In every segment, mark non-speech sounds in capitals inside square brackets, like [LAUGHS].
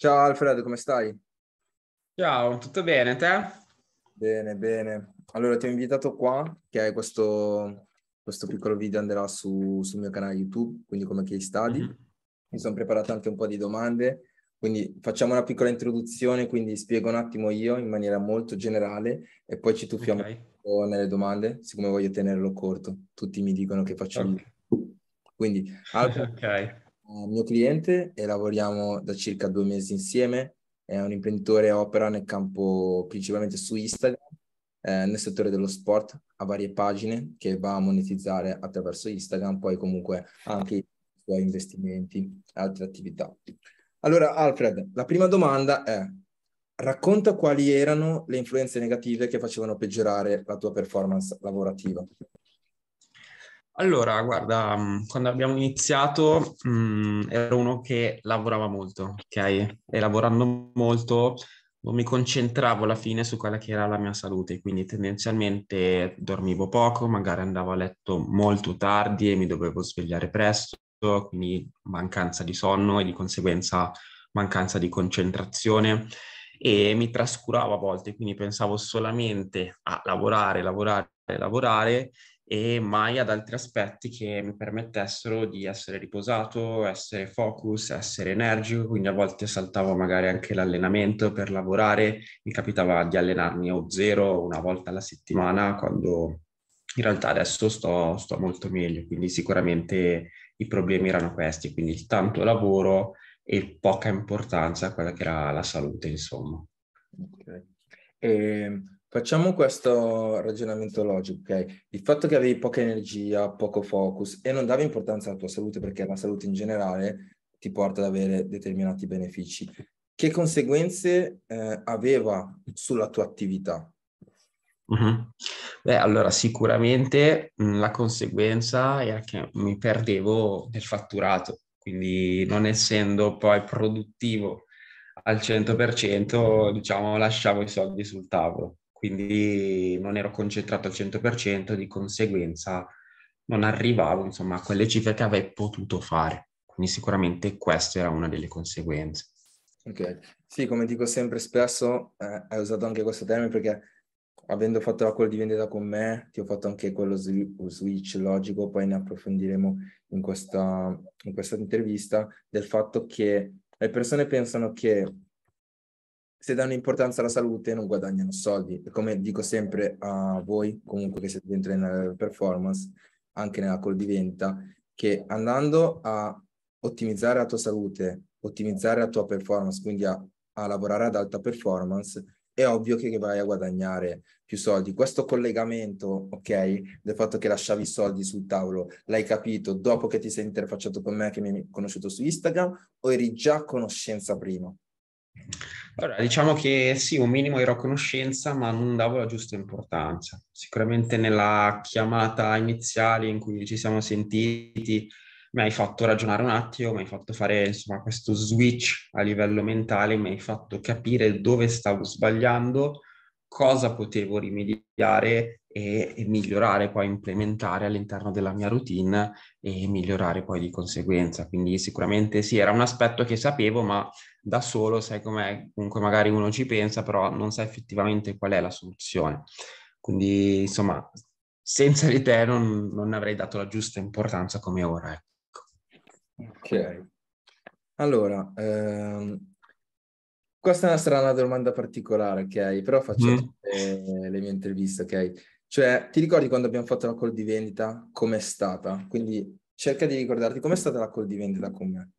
Ciao Alfredo, come stai? Ciao, tutto bene, te? Bene, bene. Allora ti ho invitato qua, che è questo, questo piccolo video andrà su, sul mio canale YouTube, quindi come case study. Mm-hmm. Mi sono preparato anche un po' di domande, quindi facciamo una piccola introduzione, quindi spiego un attimo io in maniera molto generale e poi ci tuffiamo okay. nelle domande, siccome voglio tenerlo corto. Tutti mi dicono che faccio okay. Quindi, Alfredo, okay. Eh, mio cliente e lavoriamo da circa due mesi insieme. È un imprenditore opera nel campo principalmente su Instagram, eh, nel settore dello sport, ha varie pagine che va a monetizzare attraverso Instagram, poi comunque ah. anche i suoi investimenti, e altre attività. Allora, Alfred, la prima domanda è: racconta quali erano le influenze negative che facevano peggiorare la tua performance lavorativa. Allora, guarda, mm, quando abbiamo iniziato mh, mm, ero uno che lavorava molto, ok? E lavorando molto non mi concentravo alla fine su quella che era la mia salute, quindi tendenzialmente dormivo poco, magari andavo a letto molto tardi e mi dovevo svegliare presto, quindi mancanza di sonno e di conseguenza mancanza di concentrazione e mi trascuravo a volte, quindi pensavo solamente a lavorare, lavorare, lavorare e mai ad altri aspetti che mi permettessero di essere riposato, essere focus, essere energico, quindi a volte saltavo magari anche l'allenamento per lavorare, mi capitava di allenarmi o zero una volta alla settimana quando in realtà adesso sto, sto molto meglio, quindi sicuramente i problemi erano questi, quindi il tanto lavoro e poca importanza a quella che era la salute, insomma. Okay. E ehm, Facciamo questo ragionamento logico, ok? Il fatto che avevi poca energia, poco focus e non davi importanza alla tua salute perché la salute in generale ti porta ad avere determinati benefici. Che conseguenze eh, aveva sulla tua attività? Mm-hmm. Beh, allora sicuramente mh, mm, la conseguenza era che mi perdevo del fatturato, quindi non essendo poi produttivo al 100%, diciamo, lasciavo i soldi sul tavolo quindi non ero concentrato al 100%, di conseguenza non arrivavo insomma, a quelle cifre che avrei potuto fare. Quindi sicuramente questa era una delle conseguenze. Ok, sì, come dico sempre spesso, eh, hai usato anche questo termine perché avendo fatto la call di vendita con me, ti ho fatto anche quello switch logico, poi ne approfondiremo in questa, in questa intervista, del fatto che le persone pensano che se danno importanza alla salute non guadagnano soldi. come dico sempre a voi, comunque che siete dentro nella performance, anche nella call di venta, che andando a ottimizzare la tua salute, ottimizzare la tua performance, quindi a, a lavorare ad alta performance, è ovvio che vai a guadagnare più soldi. Questo collegamento, ok, del fatto che lasciavi i soldi sul tavolo, l'hai capito dopo che ti sei interfacciato con me, che mi hai conosciuto su Instagram, o eri già a conoscenza prima? Allora, diciamo che sì, un minimo ero a conoscenza, ma non davo la giusta importanza. Sicuramente nella chiamata iniziale in cui ci siamo sentiti mi hai fatto ragionare un attimo, mi hai fatto fare insomma questo switch a livello mentale, mi hai fatto capire dove stavo sbagliando cosa potevo rimediare e, e, migliorare, poi implementare all'interno della mia routine e migliorare poi di conseguenza. Quindi sicuramente sì, era un aspetto che sapevo, ma da solo sai com'è, comunque magari uno ci pensa, però non sa effettivamente qual è la soluzione. Quindi insomma, senza di te non, non avrei dato la giusta importanza come ora. Ecco. Ok. Allora, ehm, questa è una strana domanda particolare, ok? Però faccio mm. le, le mie interviste, ok? Cioè, ti ricordi quando abbiamo fatto la call di vendita? Com'è stata? Quindi cerca di ricordarti com'è stata la call di vendita con me.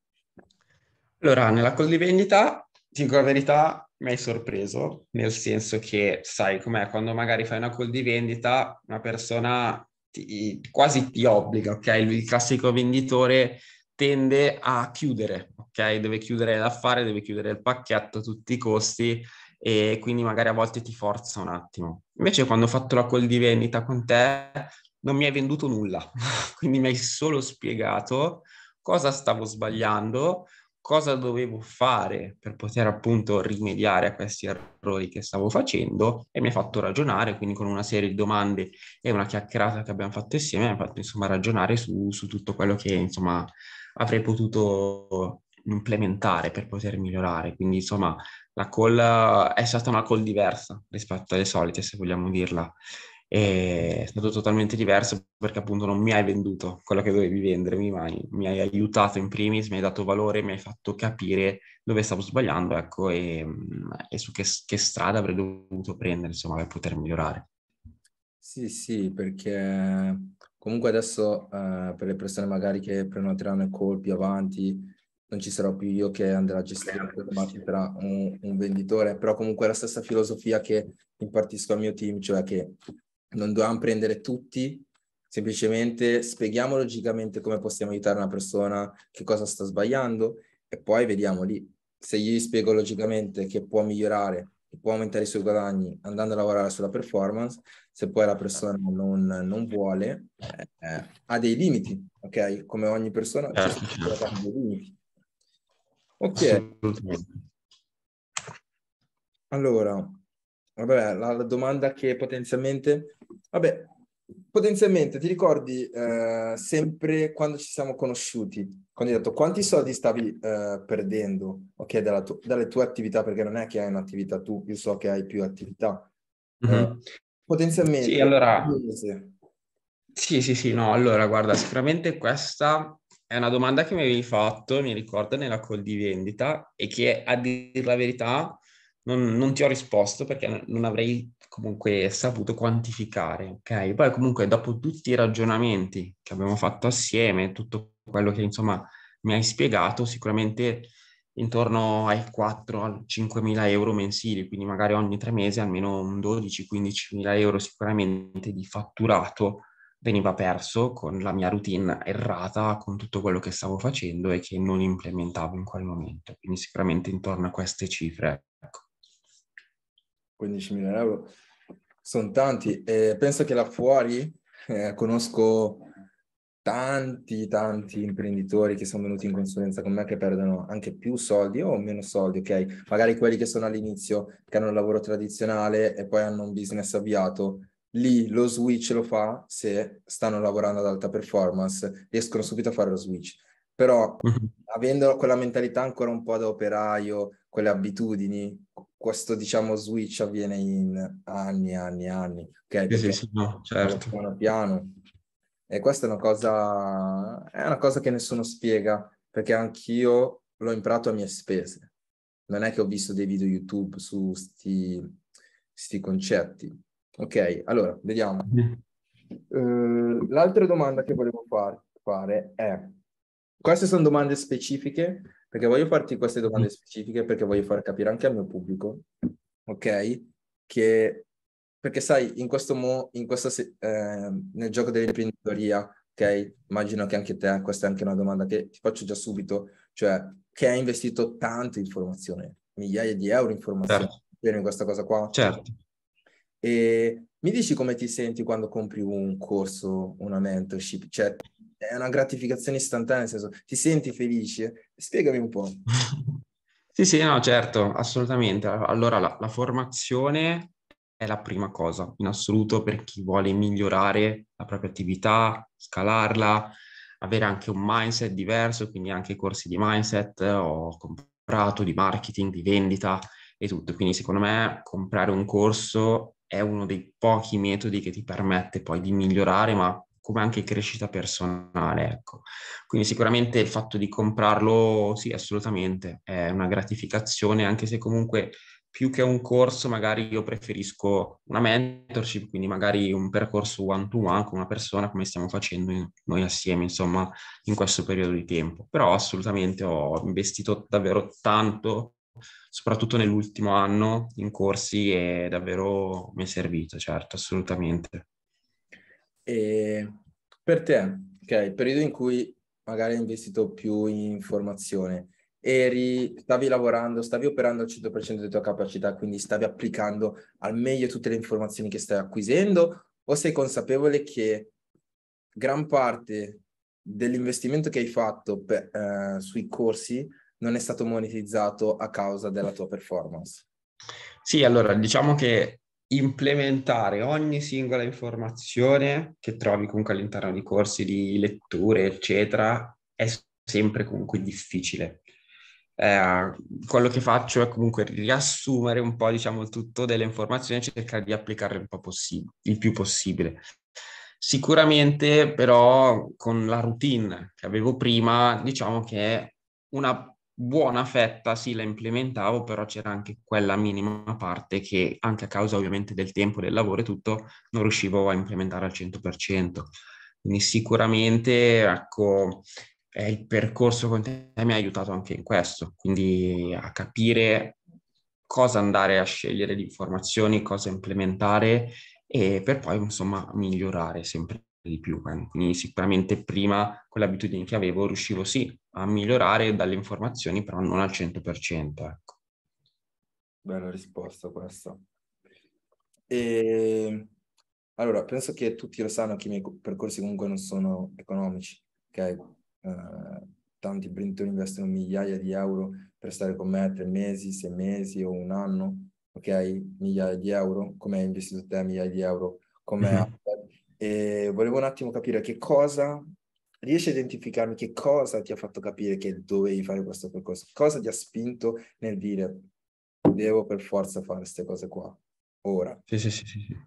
Allora, nella call di vendita, ti dico la verità, mi hai sorpreso, nel senso che sai com'è, quando magari fai una call di vendita, una persona ti, quasi ti obbliga, ok? il classico venditore, tende a chiudere, Deve chiudere l'affare, deve chiudere il pacchetto a tutti i costi e quindi magari a volte ti forza un attimo. Invece quando ho fatto la call di vendita con te non mi hai venduto nulla, [LAUGHS] quindi mi hai solo spiegato cosa stavo sbagliando, cosa dovevo fare per poter appunto rimediare a questi errori che stavo facendo e mi ha fatto ragionare, quindi con una serie di domande e una chiacchierata che abbiamo fatto insieme, mi ha fatto insomma ragionare su, su tutto quello che insomma avrei potuto implementare per poter migliorare. Quindi, insomma, la call è stata una call diversa rispetto alle solite, se vogliamo dirla. E è stato totalmente diverso perché appunto non mi hai venduto quello che dovevi vendere, mi hai, mi hai aiutato in primis, mi hai dato valore, mi hai fatto capire dove stavo sbagliando, ecco, e, e su che, che, strada avrei dovuto prendere, insomma, per poter migliorare. Sì, sì, perché comunque adesso eh, per le persone magari che prenoteranno i call più avanti, non ci sarò più io che andrà a gestire i formati tra un, un, venditore, però comunque è la stessa filosofia che impartisco al mio team, cioè che non dobbiamo prendere tutti, semplicemente spieghiamo logicamente come possiamo aiutare una persona, che cosa sta sbagliando e poi vediamo lì. Se gli spiego logicamente che può migliorare, che può aumentare i suoi guadagni andando a lavorare sulla performance, se poi la persona non, non vuole, eh, eh ha dei limiti, ok? Come ogni persona, eh, certo. ha dei limiti Ok. Allora, vabbè, la, la, domanda che potenzialmente... Vabbè, potenzialmente ti ricordi eh, sempre quando ci siamo conosciuti, quando hai detto quanti soldi stavi eh, perdendo, ok, tu- dalle tue attività, perché non è che hai un'attività tu, io so che hai più attività. Mm-hmm. Eh, mhm. potenzialmente... Sì, allora... Sì, sì, sì, no, allora guarda, sicuramente questa è una domanda che mi avevi fatto, mi ricordo, nella call di vendita e che a dire la verità non, non, ti ho risposto perché non avrei comunque saputo quantificare, ok? Poi comunque dopo tutti i ragionamenti che abbiamo fatto assieme, tutto quello che insomma mi hai spiegato, sicuramente intorno ai 4-5 mila euro mensili, quindi magari ogni tre mesi almeno un 12-15 mila euro sicuramente di fatturato veniva perso con la mia routine errata, con tutto quello che stavo facendo e che non implementavo in quel momento. Quindi sicuramente intorno a queste cifre. Ecco. 15.000 euro sono tanti e penso che là fuori eh, conosco tanti, tanti imprenditori che sono venuti in consulenza con me che perdono anche più soldi o meno soldi, ok? Magari quelli che sono all'inizio, che hanno un lavoro tradizionale e poi hanno un business avviato lì lo switch lo fa se stanno lavorando ad alta performance, riescono subito a fare lo switch. Però mhm. avendo quella mentalità ancora un po' da operaio, quelle abitudini, questo diciamo switch avviene in anni, anni, anni. Ok, sì, sì, no, certo. Piano piano. E questa è una cosa, è una cosa che nessuno spiega, perché anch'io l'ho imparato a mie spese. Non è che ho visto dei video YouTube su sti, sti concetti, Ok, allora, vediamo. Uh, l'altra domanda che volevo far, fare è, queste sono domande specifiche, perché voglio farti queste domande mm. specifiche, perché voglio far capire anche al mio pubblico, ok, che, perché sai, in questo modo, in questa, eh, nel gioco dell'imprenditoria, ok, immagino che anche te, questa è anche una domanda che ti faccio già subito, cioè, che hai investito tanto in formazione, migliaia di euro in formazione, certo. in questa cosa qua. Certo. E mi dici come ti senti quando compri un corso, una mentorship? Cioè, è una gratificazione istantanea, nel senso, ti senti felice? Spiegami un po'. [LAUGHS] sì, sì, no, certo, assolutamente. Allora, la, la, formazione è la prima cosa, in assoluto, per chi vuole migliorare la propria attività, scalarla, avere anche un mindset diverso, quindi anche corsi di mindset ho comprato, di marketing, di vendita e tutto. Quindi, secondo me, comprare un corso è uno dei pochi metodi che ti permette poi di migliorare, ma come anche crescita personale, ecco. Quindi sicuramente il fatto di comprarlo, sì, assolutamente, è una gratificazione, anche se comunque più che un corso, magari io preferisco una mentorship, quindi magari un percorso one to one con una persona come stiamo facendo in, noi assieme, insomma, in questo periodo di tempo. Però assolutamente ho investito davvero tanto soprattutto nell'ultimo anno in corsi e davvero mi è servito, certo, assolutamente. E per te, ok, il periodo in cui magari hai investito più in formazione, eri, stavi lavorando, stavi operando al 100% delle tue capacità, quindi stavi applicando al meglio tutte le informazioni che stai acquisendo o sei consapevole che gran parte dell'investimento che hai fatto per, eh, sui corsi non è stato monetizzato a causa della tua performance? Sì, allora diciamo che implementare ogni singola informazione che trovi comunque all'interno di corsi, di letture, eccetera, è sempre comunque difficile. Eh, quello che faccio è comunque riassumere un po', diciamo, tutto delle informazioni e cercare di applicarle un po' possib- il più possibile. Sicuramente, però, con la routine che avevo prima, diciamo che una buona fetta sì la implementavo, però c'era anche quella minima parte che anche a causa ovviamente del tempo, del lavoro e tutto, non riuscivo a implementare al 100%. Quindi sicuramente, ecco, eh, il percorso con te mi ha aiutato anche in questo, quindi a capire cosa andare a scegliere di informazioni, cosa implementare e per poi insomma migliorare sempre di più. Quindi sicuramente prima con le abitudini che avevo riuscivo sì a migliorare dalle informazioni, però non al 100%. Ecco. Bella risposta questa. E... Ehm, allora, penso che tutti lo sanno che i miei percorsi comunque non sono economici, ok? Uh, tanti imprenditori investono migliaia di euro per stare con me tre mesi, sei mesi o un anno, ok? Migliaia di euro, come hai investito te migliaia di euro, come mm e volevo un attimo capire che cosa riesci a identificarmi, che cosa ti ha fatto capire che dovevi fare questo percorso, cosa ti ha spinto nel dire devo per forza fare queste cose qua, ora. Sì, sì, sì, sì.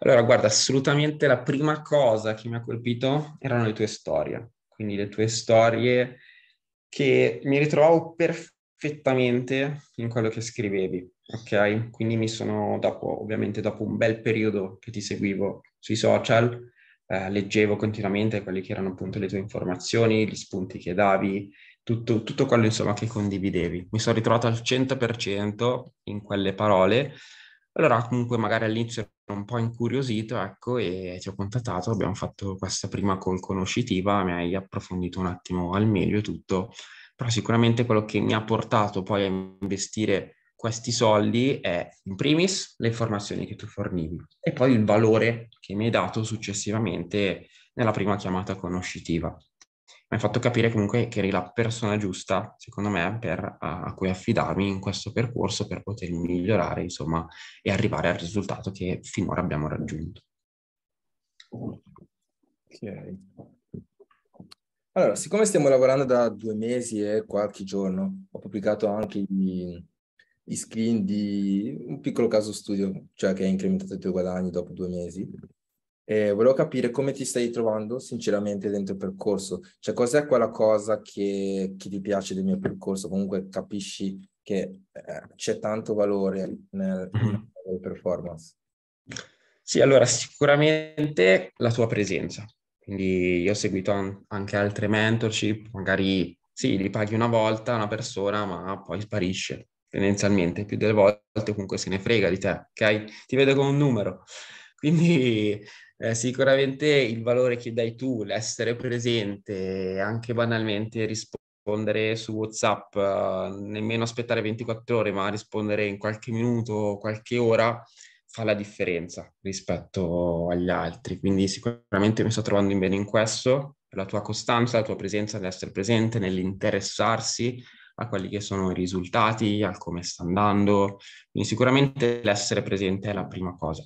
Allora, guarda, assolutamente la prima cosa che mi ha colpito erano le tue storie, quindi le tue storie che mi ritrovavo perfettamente in quello che scrivevi, ok? Quindi mi sono, dopo, ovviamente dopo un bel periodo che ti seguivo, sui social, eh, leggevo continuamente quelle che erano appunto le tue informazioni, gli spunti che davi, tutto, tutto quello insomma che condividevi. Mi sono ritrovato al 100% in quelle parole. Allora comunque magari all'inizio ero un po' incuriosito, ecco, e ti ho contattato, abbiamo fatto questa prima call conoscitiva, mi hai approfondito un attimo al meglio tutto, però sicuramente quello che mi ha portato poi a investire questi soldi è in primis le informazioni che tu fornivi e poi il valore che mi hai dato successivamente nella prima chiamata conoscitiva. Mi hai fatto capire comunque che eri la persona giusta, secondo me, per, a, a cui affidarmi in questo percorso per poter migliorare, insomma, e arrivare al risultato che finora abbiamo raggiunto. Ok. Allora, siccome stiamo lavorando da due mesi e qualche giorno, ho pubblicato anche i, gli screen di un piccolo caso studio, cioè che hai incrementato i tuoi guadagni dopo due mesi. E volevo capire come ti stai trovando sinceramente dentro il percorso, cioè cos'è quella cosa che, che ti piace del mio percorso, comunque capisci che eh, c'è tanto valore nel, mhm. nel performance. Sì, allora sicuramente la tua presenza, quindi io ho seguito anche altre mentorship, magari sì, li paghi una volta una persona, ma poi sparisce tendenzialmente, più delle volte comunque se ne frega di te, ok? Ti vedo come un numero. [LAUGHS] Quindi eh, sicuramente il valore che dai tu, l'essere presente, anche banalmente rispondere su WhatsApp, eh, nemmeno aspettare 24 ore, ma rispondere in qualche minuto, qualche ora, fa la differenza rispetto agli altri. Quindi sicuramente mi sto trovando in bene in questo, la tua costanza, la tua presenza nell'essere presente, nell'interessarsi a quelli che sono i risultati, al come sta andando. Quindi sicuramente l'essere presente è la prima cosa.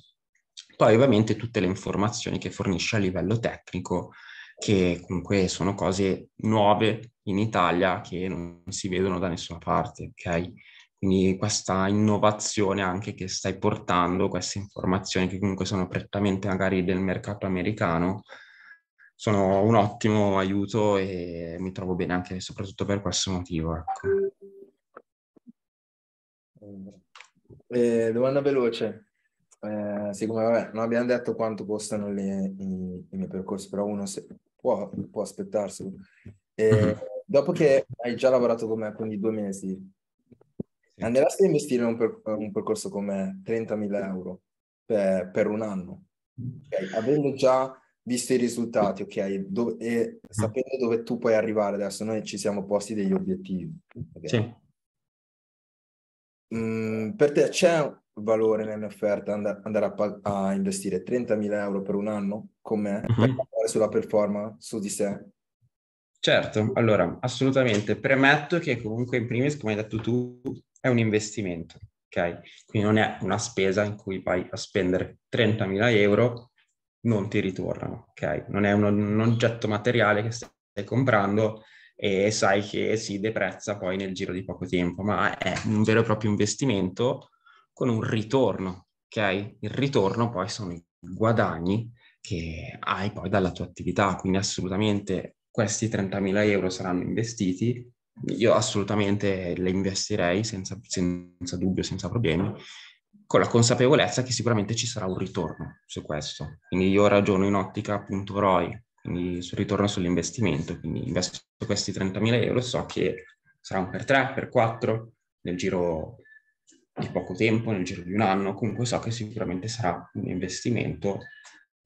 Poi ovviamente tutte le informazioni che fornisce a livello tecnico, che comunque sono cose nuove in Italia che non si vedono da nessuna parte, ok? Quindi questa innovazione anche che stai portando, queste informazioni che comunque sono prettamente magari del mercato americano, sono un ottimo aiuto e mi trovo bene anche e soprattutto per questo motivo. Ecco. Eh, domanda veloce. Eh, siccome vabbè, non abbiamo detto quanto costano le, i, i, miei percorsi, però uno se, può, può aspettarselo. Eh, mhm. dopo che hai già lavorato con me, quindi due mesi, sì. andresti a investire in un, per, un, percorso come 30.000 euro per, per un anno? Okay. Avendo già visto i risultati, ok, dove, e mm. sapendo dove tu puoi arrivare adesso, noi ci siamo posti degli obiettivi. Okay? Sì. Mm, per te c'è valore nell'offerta and- andare a, pag- a, investire 30.000 euro per un anno con me mm-hmm. per lavorare sulla performance, su di sé? Certo, allora, assolutamente. Premetto che comunque in primis, come hai detto tu, è un investimento, ok? Quindi non è una spesa in cui vai a spendere 30.000 euro non ti ritornano, ok? Non è un, un oggetto materiale che stai comprando e sai che si deprezza poi nel giro di poco tempo, ma è un vero e proprio investimento con un ritorno, ok? Il ritorno poi sono i guadagni che hai poi dalla tua attività, quindi assolutamente questi 30.000 euro saranno investiti, io assolutamente le investirei senza, senza dubbio, senza problemi con la consapevolezza che sicuramente ci sarà un ritorno su questo. Quindi io ragiono in ottica appunto ROI, quindi sul ritorno sull'investimento, quindi investo questi 30.000 euro, so che sarà un per 3, per 4 nel giro di poco tempo, nel giro di un anno, comunque so che sicuramente sarà un investimento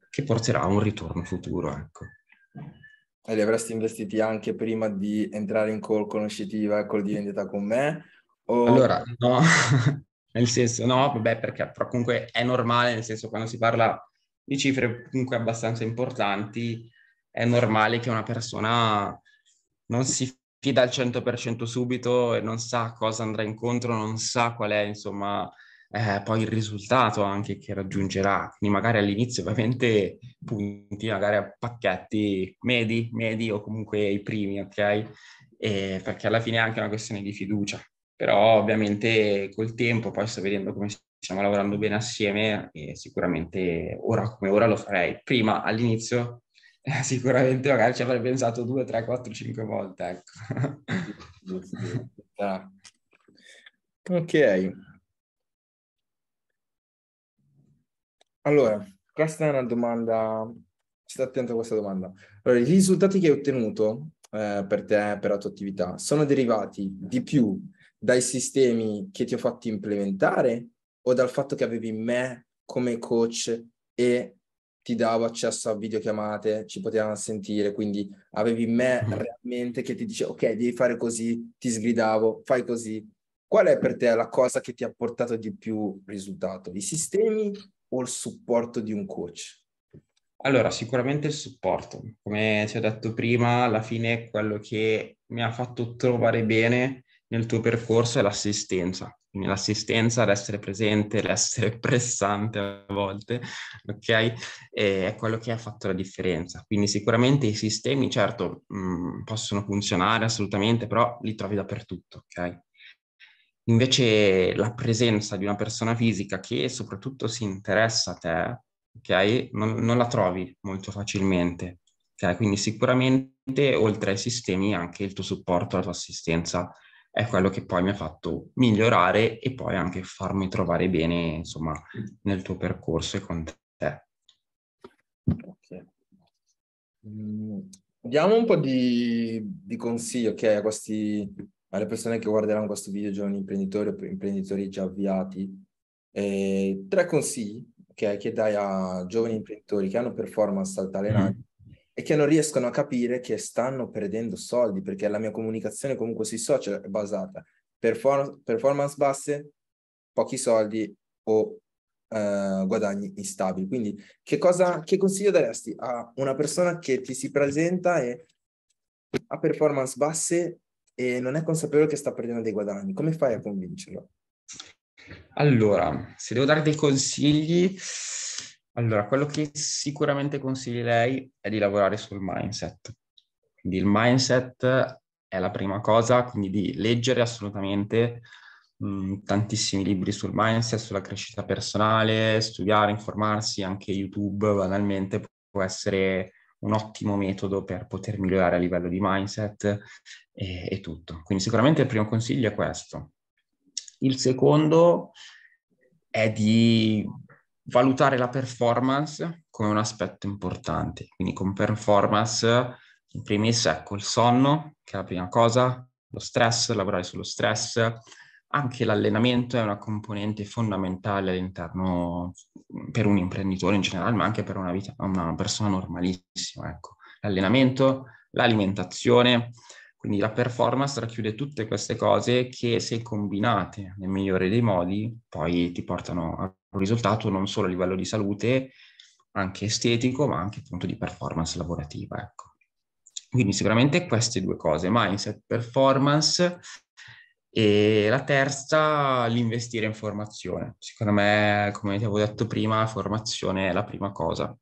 che porterà a un ritorno futuro, ecco. E li avresti investiti anche prima di entrare in call conoscitiva e call di vendita con me? O... Allora, no, nel senso, no, vabbè, perché però comunque è normale, nel senso quando si parla di cifre comunque abbastanza importanti, è normale che una persona non si fida al 100% subito e non sa cosa andrà incontro, non sa qual è, insomma, eh, poi il risultato anche che raggiungerà. Quindi magari all'inizio ovviamente punti, magari a pacchetti medi, medi o comunque i primi, ok? E perché alla fine è anche una questione di fiducia però ovviamente col tempo, poi sto vedendo come stiamo lavorando bene assieme e sicuramente ora come ora lo farei. Prima, all'inizio, [LAUGHS] eh, sicuramente magari ci avrei pensato due, tre, quattro, cinque volte, ecco. [LAUGHS] ok. Allora, questa è una domanda, stai attento a questa domanda. Allora, i risultati che hai ottenuto eh, per te, per la tua attività, sono derivati di più dai sistemi che ti ho fatto implementare o dal fatto che avevi me come coach e ti davo accesso a videochiamate, ci potevano sentire, quindi avevi me mm-hmm. realmente che ti dicevo ok, devi fare così, ti sgridavo, fai così. Qual è per te la cosa che ti ha portato di più risultato? I sistemi o il supporto di un coach? Allora, sicuramente il supporto. Come ti ho detto prima, alla fine è quello che mi ha fatto trovare bene nel tuo percorso è l'assistenza. Quindi l'assistenza, l'essere presente, l'essere [LAUGHS] pressante a volte, ok? E è quello che ha fatto la differenza. Quindi sicuramente i sistemi, certo, mh, mm, possono funzionare assolutamente, però li trovi dappertutto, ok? Invece la presenza di una persona fisica che soprattutto si interessa a te, ok? Non, non la trovi molto facilmente. ok? Quindi sicuramente oltre ai sistemi anche il tuo supporto, la tua assistenza è quello che poi mi ha fatto migliorare e poi anche farmi trovare bene, insomma, nel tuo percorso e con te. Okay. Mm, diamo un po' di, di consiglio okay, a questi, alle persone che guarderanno questo video, giovani imprenditori o imprenditori già avviati, eh, tre consigli okay, che dai a giovani imprenditori che hanno performance altalenanti, mm e che non riescono a capire che stanno perdendo soldi perché la mia comunicazione comunque sui social è basata perform- performance basse, pochi soldi o eh, guadagni instabili. Quindi che, cosa, che consiglio daresti a una persona che ti si presenta e ha performance basse e non è consapevole che sta perdendo dei guadagni? Come fai a convincerlo? Allora, se devo dare dei consigli, allora, quello che sicuramente consiglierei è di lavorare sul mindset. Quindi il mindset è la prima cosa, quindi di leggere assolutamente mh, mm, tantissimi libri sul mindset, sulla crescita personale, studiare, informarsi, anche YouTube banalmente può essere un ottimo metodo per poter migliorare a livello di mindset e, e tutto. Quindi sicuramente il primo consiglio è questo. Il secondo è di valutare la performance come un aspetto importante. Quindi con performance, in primis, ecco il sonno, che è la prima cosa, lo stress, lavorare sullo stress, anche l'allenamento è una componente fondamentale all'interno mm, per un imprenditore in generale, ma anche per una, vita, una persona normalissima. Ecco. L'allenamento, l'alimentazione, quindi la performance racchiude tutte queste cose che se combinate nel migliore dei modi poi ti portano a un risultato non solo a livello di salute, anche estetico, ma anche appunto di performance lavorativa. Ecco. Quindi sicuramente queste due cose, mindset, performance e la terza, l'investire in formazione. Secondo me, come ti avevo detto prima, formazione è la prima cosa.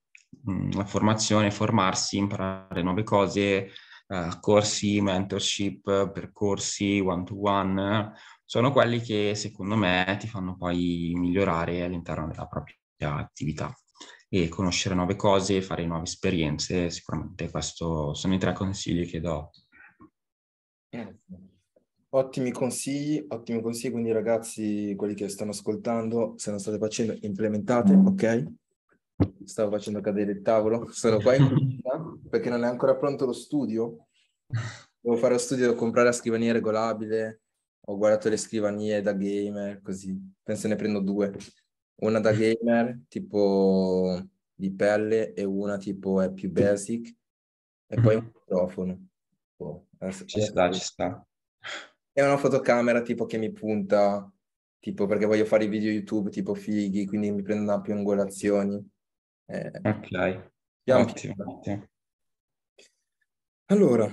Mm, la formazione, formarsi, imparare nuove cose, eh, corsi, mentorship, percorsi, one-to-one, sono quelli che secondo me ti fanno poi migliorare all'interno della propria attività e conoscere nuove cose, fare nuove esperienze, sicuramente questi sono i tre consigli che do. Ottimi consigli, ottimi consigli, quindi ragazzi, quelli che stanno ascoltando, se non state facendo, implementate, ok? Stavo facendo cadere il tavolo, sono qua in cucina [LAUGHS] perché non è ancora pronto lo studio. Devo fare lo studio, devo comprare la scrivania regolabile, ho guardato le scrivanie da gamer, così, penso ne prendo due. Una da mm. gamer, tipo di pelle, e una tipo è più basic, e poi un mm. microfono. Oh, adesso, ci sta, ci sta. E una fotocamera tipo che mi punta, tipo perché voglio fare i video YouTube tipo fighi, quindi mi prendo una più angolazioni. Eh, ok, ottimo, ottimo. Allora,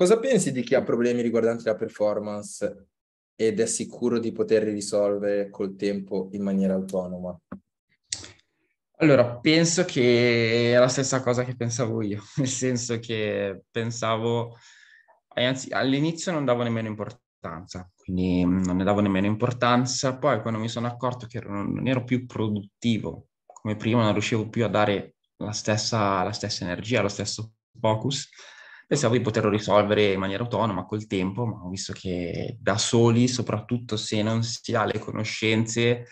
Cosa pensi di chi ha problemi riguardanti la performance ed è sicuro di poterli risolvere col tempo in maniera autonoma? Allora, penso che è la stessa cosa che pensavo io, [LAUGHS] nel senso che pensavo, eh, anzi, all'inizio non davo nemmeno importanza, quindi mm, non ne davo nemmeno importanza, poi quando mi sono accorto che non ero più produttivo come prima, non riuscivo più a dare la stessa, la stessa energia, lo stesso focus, Pensavo di poterlo risolvere in maniera autonoma col tempo, ma ho visto che da soli, soprattutto se non si ha le conoscenze,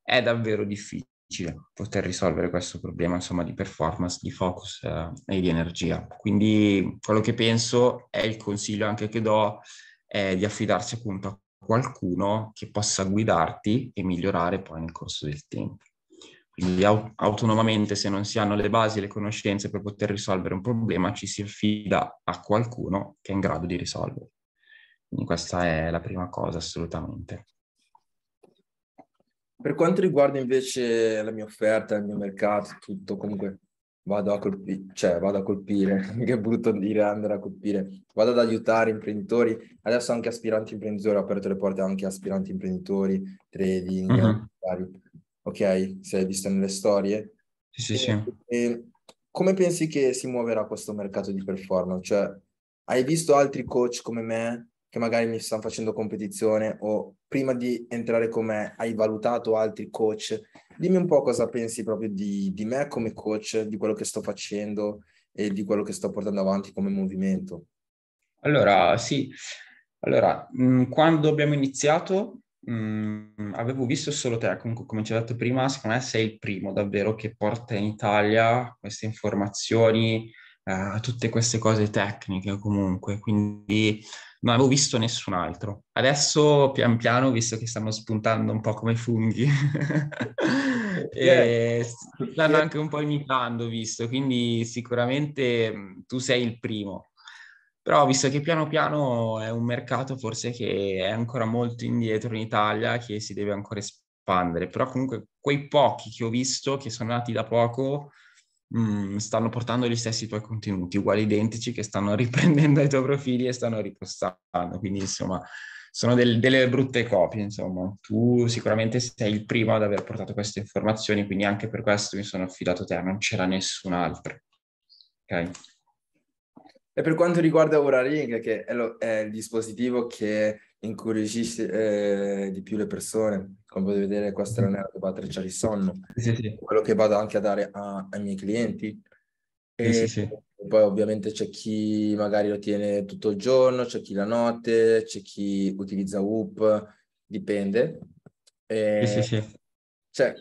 è davvero difficile poter risolvere questo problema insomma di performance, di focus eh, e di energia. Quindi quello che penso è il consiglio anche che do è di affidarsi appunto a qualcuno che possa guidarti e migliorare poi nel corso del tempo. Quindi aut- autonomamente, se non si hanno le basi e le conoscenze per poter risolvere un problema, ci si affida a qualcuno che è in grado di risolverlo. Quindi questa è la prima cosa, assolutamente. Per quanto riguarda invece la mia offerta, il mio mercato, tutto comunque vado a colpire, cioè vado a colpire, [LAUGHS] che brutto dire andare a colpire, vado ad aiutare imprenditori, adesso anche aspiranti imprenditori, ho aperto le porte anche a aspiranti imprenditori, trading, uh-huh. vari ok? Se hai visto nelle storie. Sì, sì, sì. E come pensi che si muoverà questo mercato di performance? Cioè, hai visto altri coach come me che magari mi stanno facendo competizione o prima di entrare con me hai valutato altri coach? Dimmi un po' cosa pensi proprio di, di me come coach, di quello che sto facendo e di quello che sto portando avanti come movimento. Allora, sì. Allora, quando abbiamo iniziato mh, mm, avevo visto solo te, comunque come ci ho detto prima, secondo me sei il primo davvero che porta in Italia queste informazioni, eh, tutte queste cose tecniche comunque, quindi non avevo visto nessun altro. Adesso pian piano, visto che stanno spuntando un po' come funghi, [LAUGHS] e stanno anche un po' imitando, visto, quindi sicuramente mm, tu sei il primo. Però visto che piano piano è un mercato forse che è ancora molto indietro in Italia, che si deve ancora espandere, però comunque quei pochi che ho visto, che sono nati da poco, mh, mm, stanno portando gli stessi tuoi contenuti, uguali identici, che stanno [LAUGHS] riprendendo i tuoi profili e stanno ripostando. Quindi insomma, sono del, delle brutte copie, insomma. Tu sicuramente sei il primo ad aver portato queste informazioni, quindi anche per questo mi sono affidato a te, non c'era nessun altro. Ok? E per quanto riguarda Aura Ring, che è, lo, è il dispositivo che incuriosisce eh, di più le persone, come potete vedere questa è la nera che va a trecciare il sonno, sì, sì. quello che vado anche a dare a, ai miei clienti. E sì, sì, poi ovviamente c'è chi magari lo tiene tutto il giorno, c'è chi la notte, c'è chi utilizza Whoop, dipende. E... Sì, sì, sì. Cioè,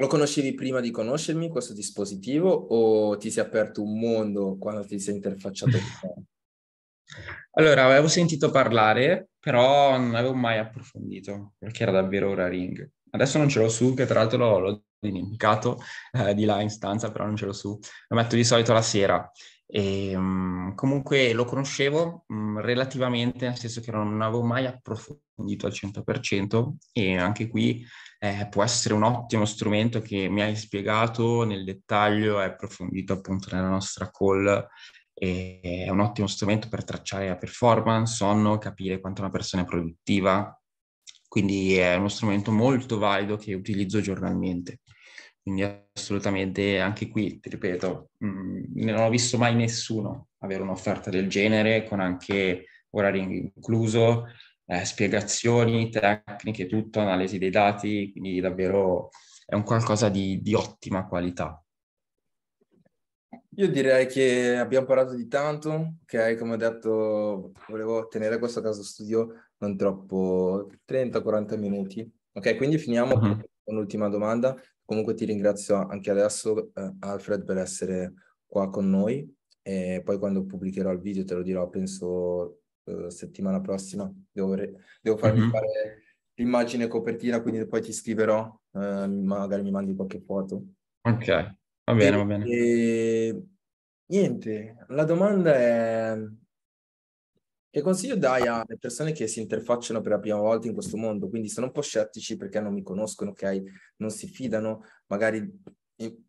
lo conoscevi prima di conoscermi questo dispositivo o ti si è aperto un mondo quando ti sei interfacciato con [LAUGHS] Allora, avevo sentito parlare, però non avevo mai approfondito perché era davvero una ring. Adesso non ce l'ho su, che tra l'altro l'ho, dimenticato eh, di là in stanza, però non ce l'ho su. Lo metto di solito la sera e, um, comunque lo conoscevo um, relativamente, nel senso che non avevo mai approfondito al 100% e anche qui eh, può essere un ottimo strumento che mi hai spiegato nel dettaglio, è approfondito appunto nella nostra call. è un ottimo strumento per tracciare la performance, sonno, capire quanto una persona è produttiva. Quindi è uno strumento molto valido che utilizzo giornalmente. Quindi assolutamente anche qui, ti ripeto, mh, mm, non ho visto mai nessuno avere un'offerta del genere con anche orari incluso, eh, spiegazioni tecniche, tutto, analisi dei dati, quindi davvero è un qualcosa di, di ottima qualità. Io direi che abbiamo parlato di tanto, ok? Come ho detto, volevo tenere questo caso studio non troppo 30-40 minuti, ok? Quindi finiamo uh-huh. con l'ultima domanda. Comunque ti ringrazio anche adesso, eh, Alfred, per essere qua con noi e poi quando pubblicherò il video te lo dirò, penso eh, settimana prossima, devo, re- devo farmi mm-hmm. fare l'immagine copertina, quindi poi ti scriverò, eh, magari mi mandi qualche foto. Ok, va bene, e, va bene. E... Niente, la domanda è che consiglio dai alle persone che si interfacciano per la prima volta in questo mondo? Quindi sono un po' scettici perché non mi conoscono, ok? Non si fidano, magari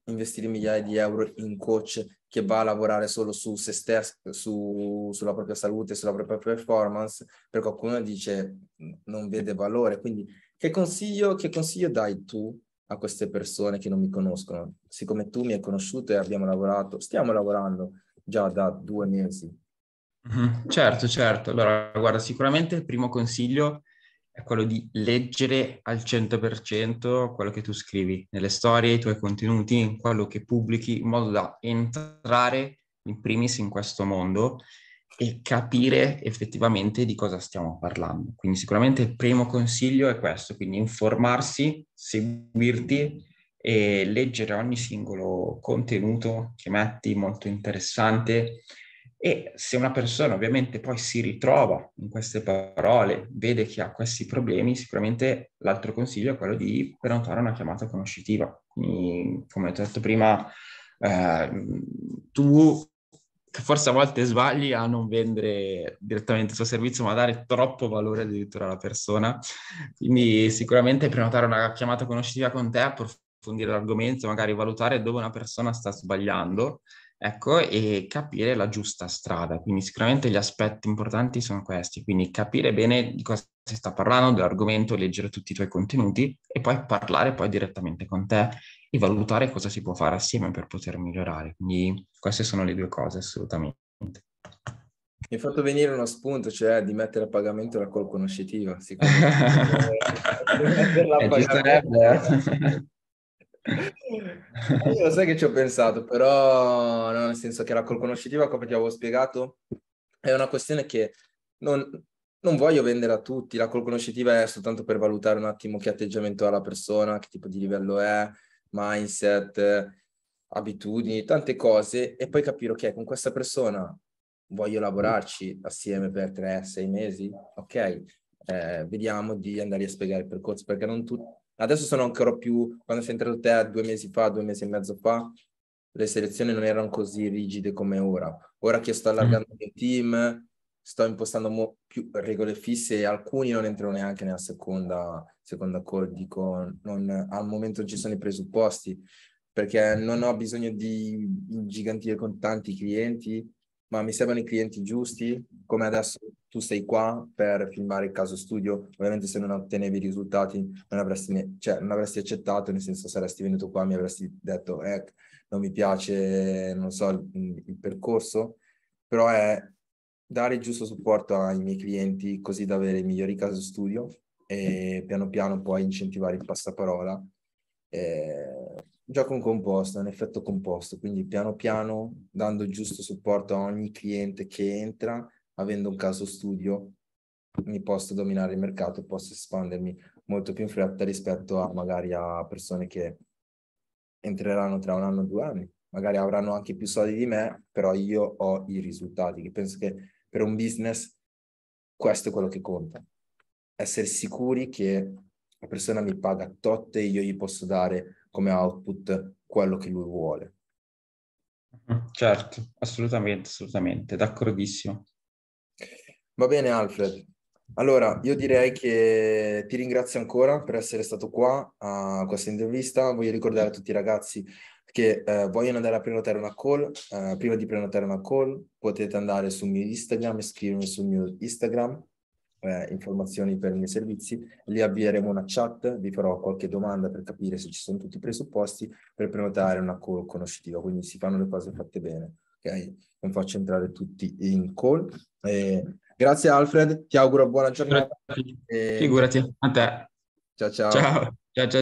investire migliaia di euro in coach che va a lavorare solo su se stesso, su, sulla propria salute, sulla propria performance, per qualcuno dice mm, non vede valore. Quindi che consiglio, che consiglio dai tu a queste persone che non mi conoscono? Siccome tu mi hai conosciuto e abbiamo lavorato, stiamo lavorando già da due mesi Mm-hmm. Certo, certo. Allora, guarda, sicuramente il primo consiglio è quello di leggere al 100% quello che tu scrivi nelle storie, i tuoi contenuti, in quello che pubblichi, in modo da entrare in primis in questo mondo e capire effettivamente di cosa stiamo parlando. Quindi sicuramente il primo consiglio è questo, quindi informarsi, seguirti e leggere ogni singolo contenuto che metti molto interessante e se una persona ovviamente poi si ritrova in queste parole, vede che ha questi problemi, sicuramente l'altro consiglio è quello di prenotare una chiamata conoscitiva. Quindi, come ho detto prima, eh, tu forse a volte sbagli a non vendere direttamente il suo servizio, ma dare troppo valore addirittura alla persona. Quindi sicuramente prenotare una chiamata conoscitiva con te, approfondire l'argomento, magari valutare dove una persona sta sbagliando ecco, e capire la giusta strada. Quindi sicuramente gli aspetti importanti sono questi, quindi capire bene di cosa si sta parlando, dell'argomento, leggere tutti i tuoi contenuti e poi parlare poi direttamente con te e valutare cosa si può fare assieme per poter migliorare. Quindi queste sono le due cose assolutamente. Mi hai fatto venire uno spunto, cioè di mettere a pagamento la call conoscitiva, [LAUGHS] sicuramente. [LAUGHS] eh, ci sarebbe. Eh. Eh, io lo sai che ci ho pensato, però no, nel senso che la col conoscitiva, come ti avevo spiegato, è una questione che non, non voglio vendere a tutti, la col conoscitiva è soltanto per valutare un attimo che atteggiamento ha la persona, che tipo di livello è, mindset, abitudini, tante cose, e poi capire, ok, con questa persona voglio lavorarci assieme per 3-6 mesi, ok, eh, vediamo di andare a spiegare il percorso, perché non tutti Adesso sono ancora più, quando sei entrato te due mesi fa, due mesi e mezzo fa, le selezioni non erano così rigide come ora. Ora che sto allargando mm. il mio team, sto impostando mo- più regole fisse e alcuni non entrano neanche nella seconda, seconda call. Dico, non, al momento ci sono i presupposti perché non ho bisogno di ingigantire con tanti clienti ma mi servono i clienti giusti, come adesso tu sei qua per filmare il caso studio, ovviamente se non ottenevi i risultati non avresti, ne- cioè, non avresti accettato, nel senso saresti venuto qua e mi avresti detto eh, non mi piace, non so, il, il percorso, però è dare il giusto supporto ai miei clienti così da avere i migliori caso studio e piano piano poi incentivare il passaparola. Eh, gioco un composto, un effetto composto, quindi piano piano dando il giusto supporto a ogni cliente che entra, avendo un caso studio, mi posso dominare il mercato, posso espandermi molto più in fretta rispetto a magari a persone che entreranno tra un anno o due anni, magari avranno anche più soldi di me, però io ho i risultati, che penso che per un business questo è quello che conta, essere sicuri che la persona mi paga tot e io gli posso dare come output quello che lui vuole. Mm-hmm. Certo, assolutamente, assolutamente, d'accordissimo. Va bene Alfred, allora, io direi che ti ringrazio ancora per essere stato qua a questa intervista. Voglio ricordare a tutti i ragazzi che eh, vogliono andare a prenotare una call. Eh, prima di prenotare una call potete andare sul mio Instagram e scrivermi sul mio Instagram eh, informazioni per i miei servizi, li avvieremo una chat, vi farò qualche domanda per capire se ci sono tutti i presupposti per prenotare una call conoscitiva, quindi si fanno le cose fatte bene, ok? Non faccio entrare tutti in call. Eh, grazie Alfred, ti auguro buona giornata. Figurati, e... a te. Ciao ciao. Ciao ciao. ciao.